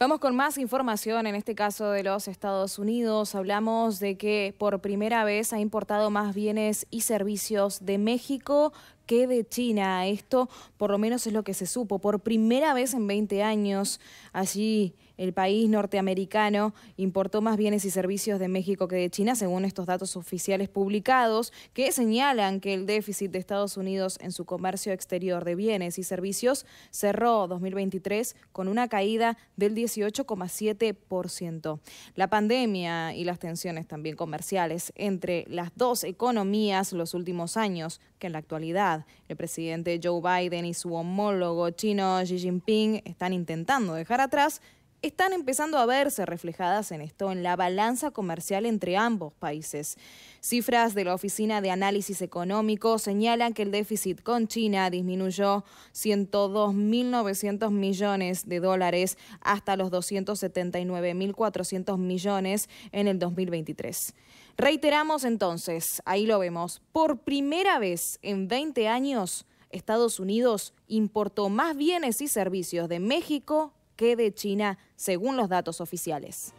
Vamos con más información, en este caso de los Estados Unidos. Hablamos de que por primera vez ha importado más bienes y servicios de México que de China. Esto por lo menos es lo que se supo. Por primera vez en 20 años, allí el país norteamericano importó más bienes y servicios de México que de China, según estos datos oficiales publicados, que señalan que el déficit de Estados Unidos en su comercio exterior de bienes y servicios cerró 2023 con una caída del 18,7%. La pandemia y las tensiones también comerciales entre las dos economías los últimos años, que en la actualidad el presidente Joe Biden y su homólogo chino Xi Jinping están intentando dejar atrás están empezando a verse reflejadas en esto, en la balanza comercial entre ambos países. Cifras de la Oficina de Análisis Económico señalan que el déficit con China disminuyó 102.900 millones de dólares hasta los 279.400 millones en el 2023. Reiteramos entonces, ahí lo vemos, por primera vez en 20 años, Estados Unidos importó más bienes y servicios de México que de China, según los datos oficiales.